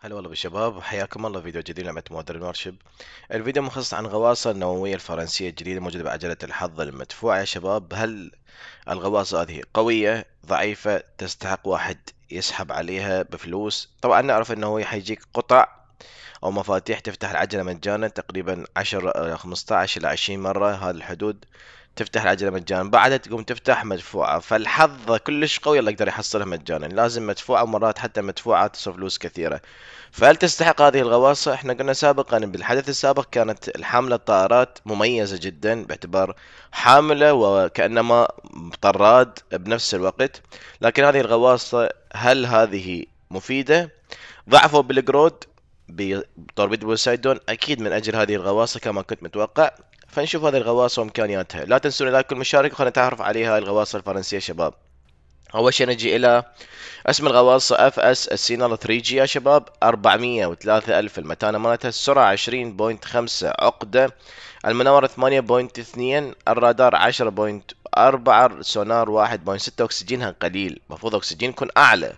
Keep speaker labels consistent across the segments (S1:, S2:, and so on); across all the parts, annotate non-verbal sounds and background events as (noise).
S1: هلا والله بالشباب حياكم الله في فيديو جديد لعبة مودرن الفيديو مخصص عن غواصة النووية الفرنسية الجديدة موجودة بعجلة الحظ المدفوعة يا شباب هل الغواصة هذه قوية ضعيفة تستحق واحد يسحب عليها بفلوس طبعا نعرف انه حيجيك قطع او مفاتيح تفتح العجلة مجانا تقريبا 10 15 آه، الى 20 مرة هذا الحدود تفتح العجله مجانا بعدها تقوم تفتح مدفوعه فالحظ كلش قوي اللي يقدر يحصلها مجانا لازم مدفوعه ومرات حتى مدفوعه تصرف فلوس كثيره فهل تستحق هذه الغواصه احنا قلنا سابقا بالحدث السابق كانت الحامله الطائرات مميزه جدا باعتبار حامله وكانما طراد بنفس الوقت لكن هذه الغواصه هل هذه مفيده ضعفوا بالجرود بتوربيد بوسايدون اكيد من اجل هذه الغواصه كما كنت متوقع فنشوف هذه الغواصة وإمكانياتها لا تنسون لايك والمشاركة وخلينا نتعرف عليها الغواصة الفرنسية شباب أول شيء نجي إلى اسم الغواصة اف اس السينال 3 جي يا شباب 403 ألف المتانة مالتها السرعة 20.5 عقدة المناورة 8.2 الرادار 10.4 سونار 1.6 أكسجينها قليل مفروض أكسجين يكون أعلى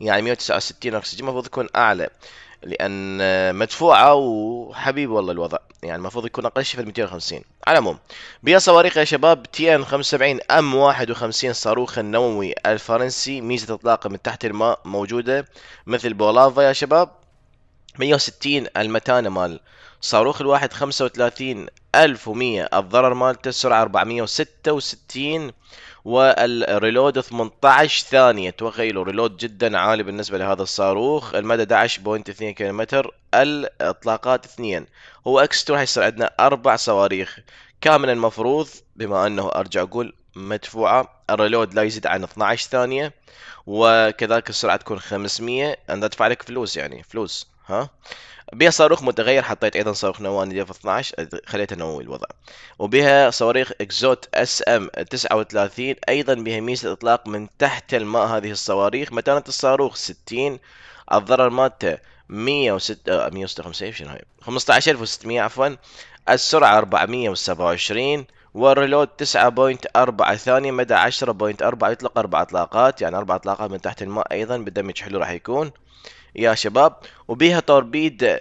S1: يعني 169 أكسجين مفروض يكون أعلى لان مدفوعه وحبيب والله الوضع يعني المفروض يكون اقل شيء في 250 على العموم بيا صواريخ يا شباب تي ان 75 ام 51 صاروخ النووي الفرنسي ميزه اطلاقه من تحت الماء موجوده مثل بولافا يا شباب 160 المتانه مال صاروخ الواحد 35 1100 الضرر مالته السرعه 466 والريلود 18 ثانية تخيلوا ريلود جدا عالي بالنسبة لهذا الصاروخ المدى 11.2 كم الاطلاقات اثنين هو اكس 2 راح يصير عندنا اربع صواريخ كاملا المفروض بما انه ارجع اقول مدفوعة الريلود لا يزيد عن 12 ثانية وكذلك السرعة تكون 500 انا ادفع لك فلوس يعني فلوس ها بها صاروخ متغير حطيت ايضا صاروخ نووي ديف 12 خليته نووي الوضع وبها صواريخ اكزوت اس ام 39 ايضا بها ميزه اطلاق من تحت الماء هذه الصواريخ متانه الصاروخ 60 الضرر مالته 106 156 آه، شنو هاي 15600 عفوا السرعه 427 والريلود 9.4 ثانية مدى 10.4 يطلق أربع إطلاقات يعني أربع إطلاقات من تحت الماء أيضا بالدمج حلو راح يكون يا شباب وبيها توربيد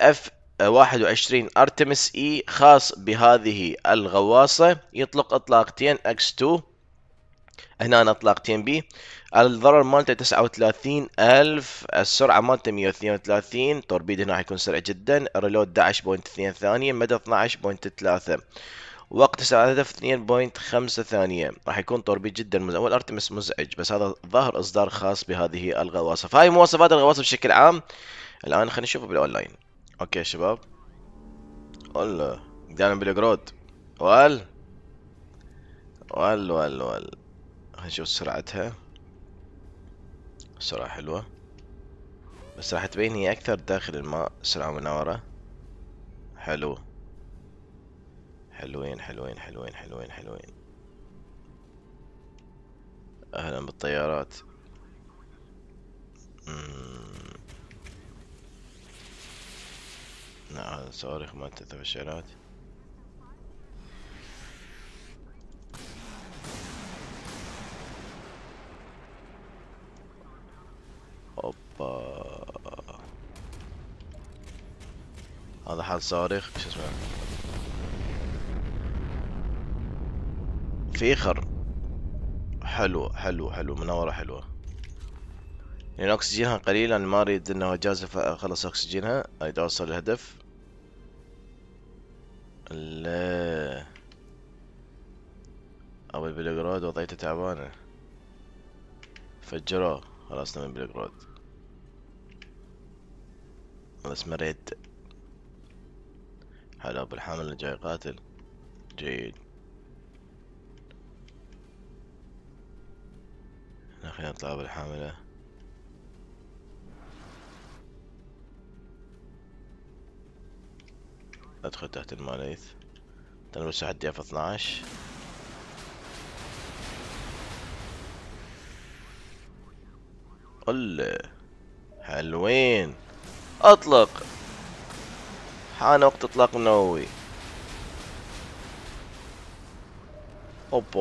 S1: اف 21 ارتمس اي خاص بهذه الغواصة يطلق اطلاقتين اكس 2 هنا اطلاقتين بي الضرر مالته 39 ألف السرعة مالته 132 توربيد هنا حيكون سريع جدا الريلود 11.2 ثانية مدى 12.3 وقت سرعة هدف 2.5 ثانية راح يكون طور جدا مزعج والارتمس مزعج بس هذا ظهر اصدار خاص بهذه الغواصة فهي مواصفات الغواصة بشكل عام الان خلينا نشوفه بالاونلاين اوكي يا شباب الله قدامنا بالجرود وال وال وال وال خلينا نشوف سرعتها سرعة حلوة بس راح تبين هي اكثر داخل الماء سرعة مناورة حلو حلوين حلوين حلوين حلوين حلوين اهلا بالطيارات نعم صواريخ ما تتفشلات اوبا هذا حال صواريخ شو اسمه فيخر حلو حلو حلو منورة حلوة لأن يعني أكسجينها قليل أنا ما أريد أنه أجازف أخلص أكسجينها أريد أوصل الهدف لا أبو البلغراد وضعيته تعبانة فجروه خلصنا من بلغراد خلاص مريت حلو أبو الحامل جاي قاتل جيد خلينا نطلع بالحاملة ادخل تحت الماليث تنبس حد اف 12 قل حلوين اطلق حان وقت اطلاق نووي اوبا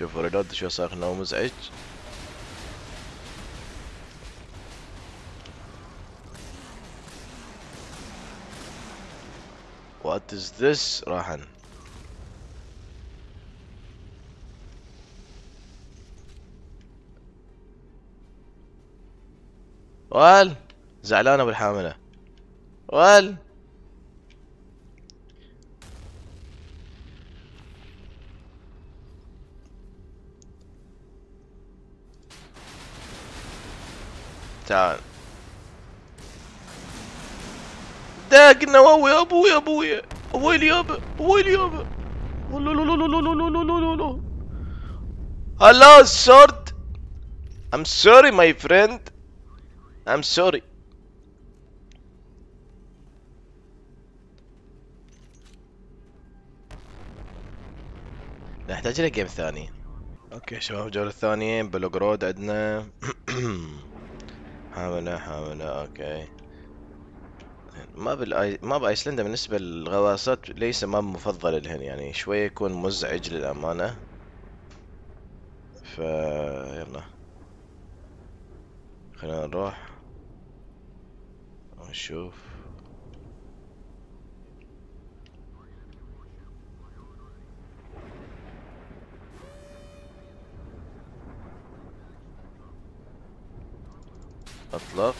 S1: شوفوا ريلود شو صار لنا مزعج وات از ذس راحن وال زعلانه بالحامله وال تعال قلنا واو يا ابويا ابويا ويلي يابا ويلي يابا هلا صرت ام سوري ماي فريند ام سوري نحتاج الى جيم ثاني اوكي شباب الجوله الثانيه بلوغرود عندنا (clears throat) حاملة حاملة اوكي ما بالاي... ما بايسلندا بالنسبة للغواصات ليس ما مفضل لهن يعني شوية يكون مزعج للأمانة ف يلا خلينا نروح ونشوف اطلق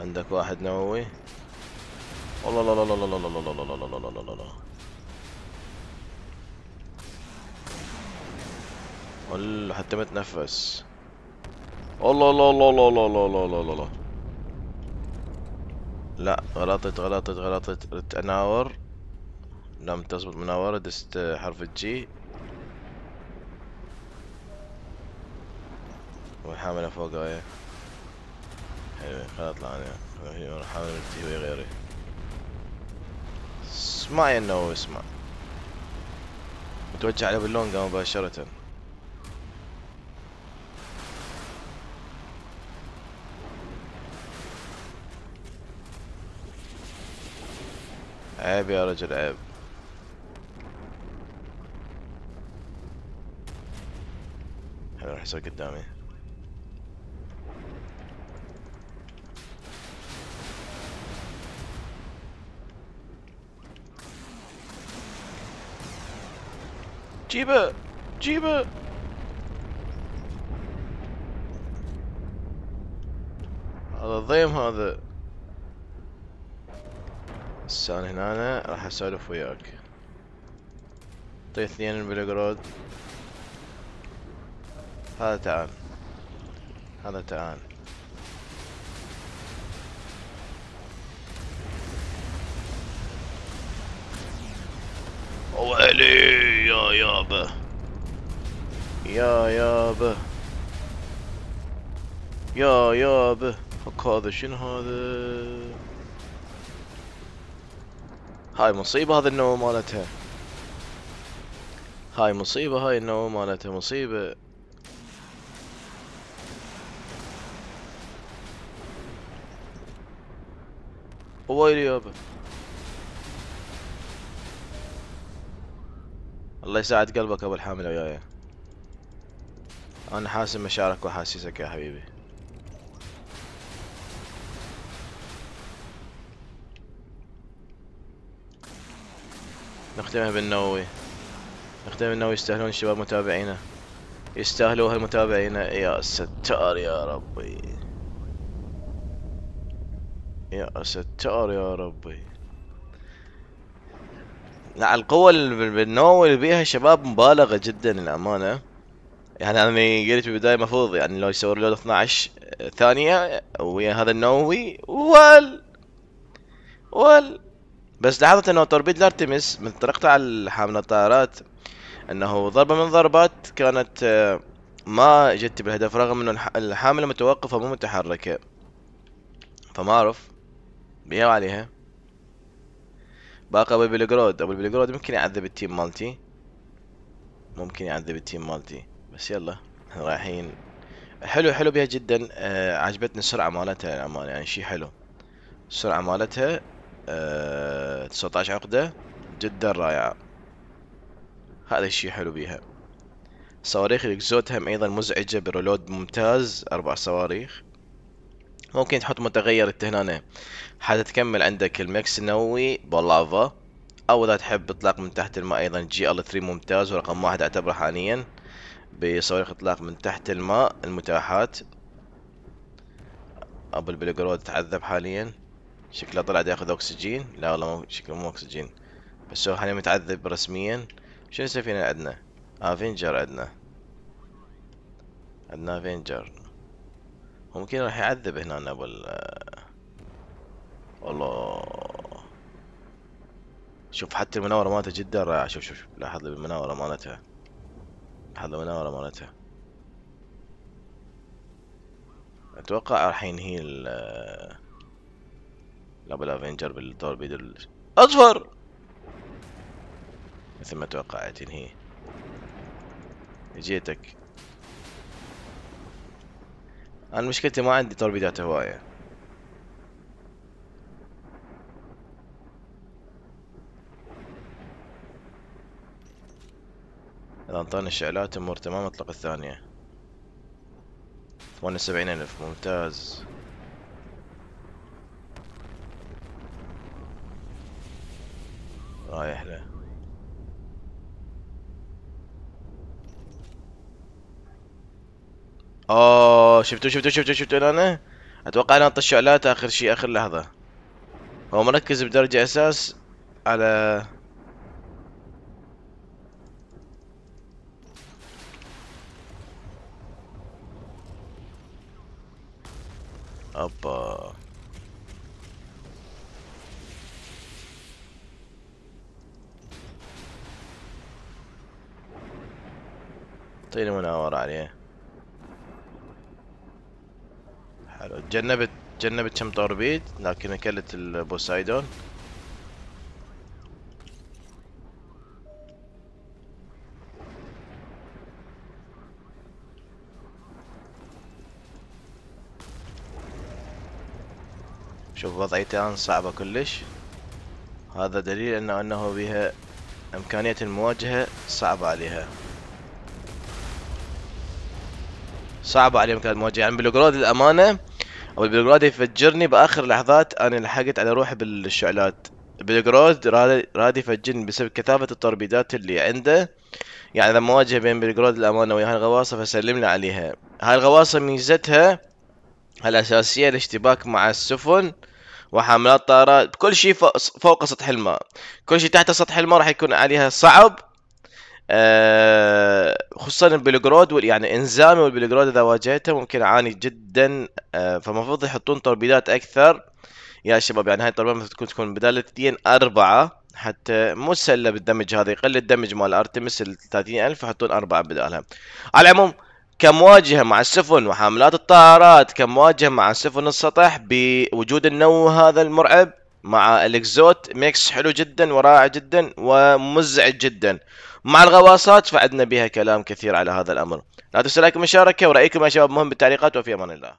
S1: عندك واحد نووي والله لا لا لا لا لا لا لا لا لا لا لا حتى متنفس اتنفس الله الله الله الله الله الله الله الله لا غلطت غلطت غلطت تناور لم نعم، تزبط مناورة دست حرف الجي والحاملة فوق هاي حلوين خليني اطلع انا الحاملة ملتهي غيري اسمع يا انه اسمع متوجه عليه باللونجا مباشرة عيب يا رجل عيب يحصل قدامي جيبه جيبه هذا ضيم هذا هسه انا هنا راح اسولف وياك طي اثنين بالجرود هذا تعال هذا تعال ويلي يا يابا يا يابا يا يابا فك هذا شنو هذا هاي مصيبة هذا النوم مالتها هاي مصيبة هاي النوم مالتها مصيبة هو يابا الله يساعد قلبك ابو الحامل وياي انا حاسس مشارك واحاسيسك يا حبيبي نختمها بالنووي نختم بالنووي يستاهلون الشباب متابعينا يستاهلوها المتابعين يا ستار يا ربي يا ستار شعور يا ربي لا القوة اللي بيها شباب مبالغة جدا للأمانة يعني انا قلت بالبدايه المفروض يعني لو يسوي لود 12 ثانيه ويا هذا النووي وال وال بس لاحظت انه توربيد الارتمس من طريقته على حامل الطائرات انه ضربه من ضربات كانت آه، ما جت بالهدف رغم انه الحامله متوقفه مو متحركه فما اعرف بيو عليها باقي ابو بلجرود ابو بلجرود ممكن يعذب التيم مالتي ممكن يعذب التيم مالتي بس يلا احنا رايحين حلو حلو بها جدا آه عجبتني السرعة مالتها للأمانة يعني شي حلو السرعة مالتها آه 19 عقدة جدا رائعة هذا الشي حلو بيها صواريخ الاكزوت هم ايضا مزعجة برولود ممتاز اربع صواريخ ممكن تحط متغير انت هنا حتى تكمل عندك المكس نووي باللافا او اذا تحب اطلاق من تحت الماء ايضا جي ال 3 ممتاز ورقم واحد اعتبره حاليا بصواريخ اطلاق من تحت الماء المتاحات ابو البلغرود تعذب حاليا شكله طلع ياخذ اكسجين لا والله مو شكله مو اكسجين بس هو حاليا متعذب رسميا شنو السفينة عندنا افنجر عندنا عندنا افنجر ممكن راح يعذب هنا بال آه، الله شوف حتى المناورة مالته جدا رائعة شوف شوف لاحظ لي المناورة مالتها لاحظ المناورة مالتها اتوقع راح ينهي ال الأفنجر آه، بالدور بيدل اصفر مثل ما توقعت ينهي جيتك انا مشكلتي ما عندي توربيدات هوايه اذا انطاني الشعلات امور تمام اطلق الثانيه ثمانية وسبعين الف ممتاز رايح له اوه شفتوا شفتوا شفتوا شفتوا انا اتوقع انا طش شعلات اخر شيء اخر لحظه هو مركز بدرجه اساس على ابا طيب المناورة عليه جنبت جنبت كم طربيد لكن اكلت البوسايدون شوف وضعيته الان صعبة كلش هذا دليل انه انه بها امكانية المواجهة صعبة عليها صعبة عليهم كانت مواجهة يعني بالجراد الامانة او بلغراد يفجرني باخر لحظات انا لحقت على روحي بالشعلات بلغراد راد يفجرني بسبب كثافة التوربيدات اللي عنده يعني لما اواجه بين بلغراد الامانة ويا هالغواصة فسلم لي عليها هاي الغواصة ميزتها الاساسية الاشتباك مع السفن وحاملات طائرات كل شيء فوق سطح الماء كل شيء تحت سطح الماء راح يكون عليها صعب آه، خصوصا بلغراد يعني انزامي والبلغراد اذا واجهته ممكن اعاني جدا آه، فالمفروض يحطون توربيدات اكثر يا شباب يعني هاي التوربيدات المفروض تكون تكون بدال اثنين اربعه حتى مو سله بالدمج هذا يقل الدمج مال ارتمس ال 30000 يحطون اربعه بدالها على العموم كمواجهة مع السفن وحاملات الطائرات كمواجهة مع السفن السطح بوجود النو هذا المرعب مع الاكزوت ميكس حلو جدا ورائع جدا ومزعج جدا مع الغواصات فعدنا بها كلام كثير على هذا الأمر لا تنسوا لايك ومشاركه ورأيكم يا شباب مهم بالتعليقات وفي أمان الله